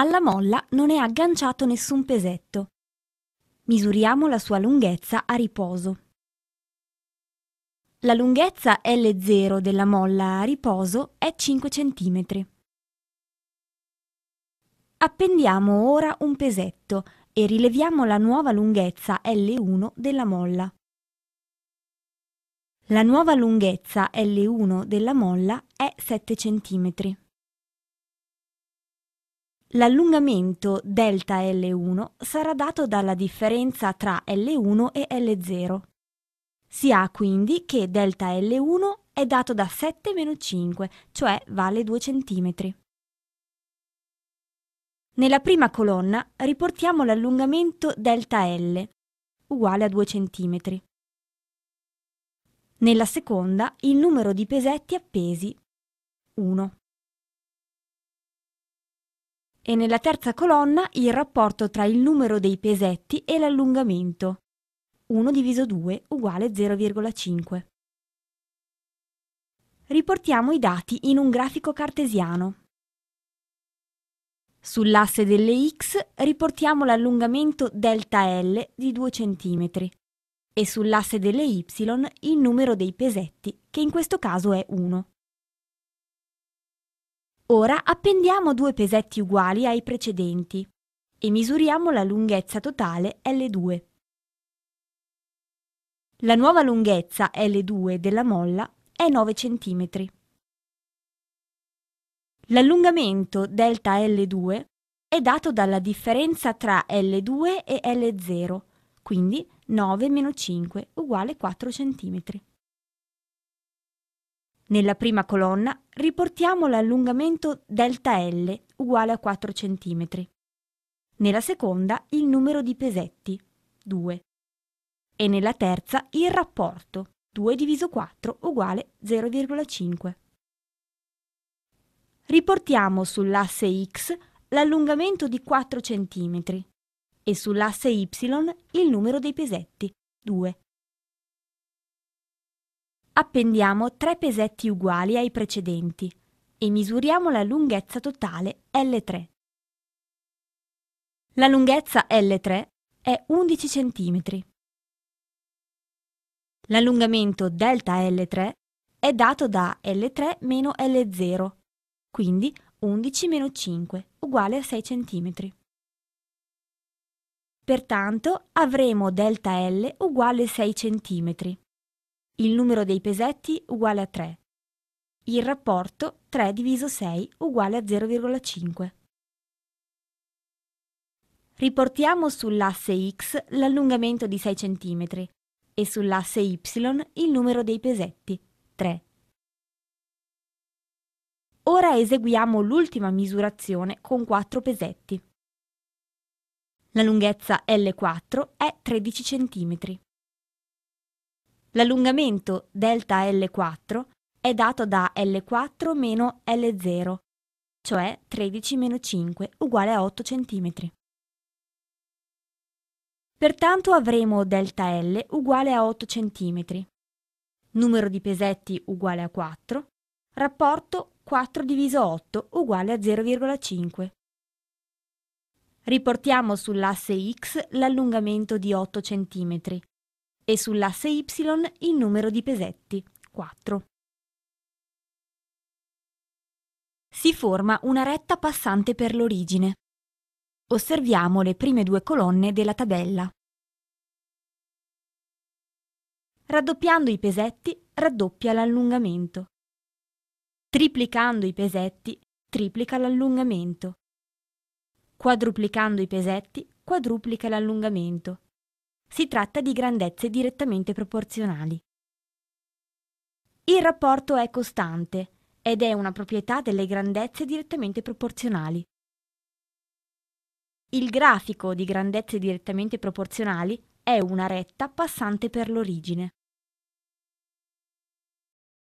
Alla molla non è agganciato nessun pesetto. Misuriamo la sua lunghezza a riposo. La lunghezza L0 della molla a riposo è 5 cm. Appendiamo ora un pesetto e rileviamo la nuova lunghezza L1 della molla. La nuova lunghezza L1 della molla è 7 cm. L'allungamento delta L1 sarà dato dalla differenza tra L1 e L0. Si ha quindi che delta L1 è dato da 7 meno 5, cioè vale 2 cm. Nella prima colonna riportiamo l'allungamento delta L, uguale a 2 cm. Nella seconda il numero di pesetti appesi, 1 e nella terza colonna il rapporto tra il numero dei pesetti e l'allungamento. 1 diviso 2 uguale 0,5. Riportiamo i dati in un grafico cartesiano. Sull'asse delle x riportiamo l'allungamento ΔL di 2 cm e sull'asse delle y il numero dei pesetti, che in questo caso è 1. Ora appendiamo due pesetti uguali ai precedenti e misuriamo la lunghezza totale L2. La nuova lunghezza L2 della molla è 9 cm. L'allungamento delta L2 è dato dalla differenza tra L2 e L0, quindi 9 meno 5 uguale 4 cm. Nella prima colonna riportiamo l'allungamento ΔL uguale a 4 cm. Nella seconda il numero di pesetti, 2. E nella terza il rapporto, 2 diviso 4 uguale 0,5. Riportiamo sull'asse X l'allungamento di 4 cm e sull'asse Y il numero dei pesetti, 2, Appendiamo tre pesetti uguali ai precedenti e misuriamo la lunghezza totale L3. La lunghezza L3 è 11 cm. L'allungamento ΔL3 è dato da L3 meno L0, quindi 11 meno 5 uguale a 6 cm. Pertanto avremo ΔL uguale 6 cm il numero dei pesetti uguale a 3. Il rapporto 3 diviso 6 uguale a 0,5. Riportiamo sull'asse X l'allungamento di 6 cm e sull'asse Y il numero dei pesetti, 3. Ora eseguiamo l'ultima misurazione con 4 pesetti. La lunghezza L4 è 13 cm. L'allungamento delta L4 è dato da L4 meno L0, cioè 13 meno 5 uguale a 8 cm. Pertanto avremo delta L uguale a 8 cm, numero di pesetti uguale a 4, rapporto 4 diviso 8 uguale a 0,5. Riportiamo sull'asse X l'allungamento di 8 cm e sull'asse Y il numero di pesetti, 4. Si forma una retta passante per l'origine. Osserviamo le prime due colonne della tabella. Raddoppiando i pesetti, raddoppia l'allungamento. Triplicando i pesetti, triplica l'allungamento. Quadruplicando i pesetti, quadruplica l'allungamento si tratta di grandezze direttamente proporzionali. Il rapporto è costante ed è una proprietà delle grandezze direttamente proporzionali. Il grafico di grandezze direttamente proporzionali è una retta passante per l'origine.